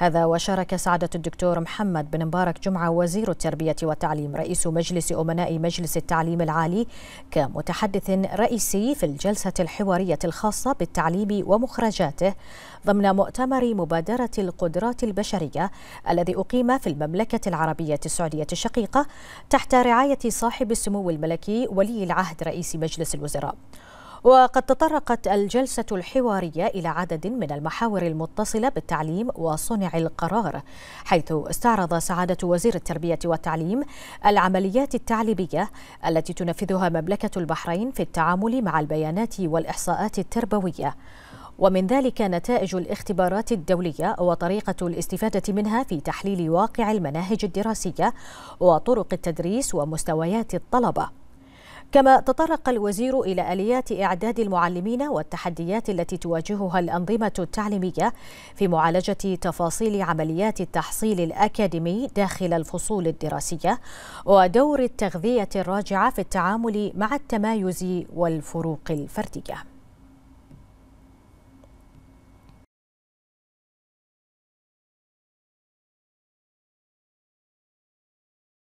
هذا وشارك سعادة الدكتور محمد بن مبارك جمعة وزير التربية والتعليم رئيس مجلس أمناء مجلس التعليم العالي كمتحدث رئيسي في الجلسة الحوارية الخاصة بالتعليم ومخرجاته ضمن مؤتمر مبادرة القدرات البشرية الذي أقيم في المملكة العربية السعودية الشقيقة تحت رعاية صاحب السمو الملكي ولي العهد رئيس مجلس الوزراء وقد تطرقت الجلسة الحوارية إلى عدد من المحاور المتصلة بالتعليم وصنع القرار حيث استعرض سعادة وزير التربية والتعليم العمليات التعليمية التي تنفذها مملكة البحرين في التعامل مع البيانات والإحصاءات التربوية ومن ذلك نتائج الاختبارات الدولية وطريقة الاستفادة منها في تحليل واقع المناهج الدراسية وطرق التدريس ومستويات الطلبة كما تطرق الوزير إلى آليات إعداد المعلمين والتحديات التي تواجهها الأنظمة التعليمية في معالجة تفاصيل عمليات التحصيل الأكاديمي داخل الفصول الدراسية ودور التغذية الراجعة في التعامل مع التمايز والفروق الفردية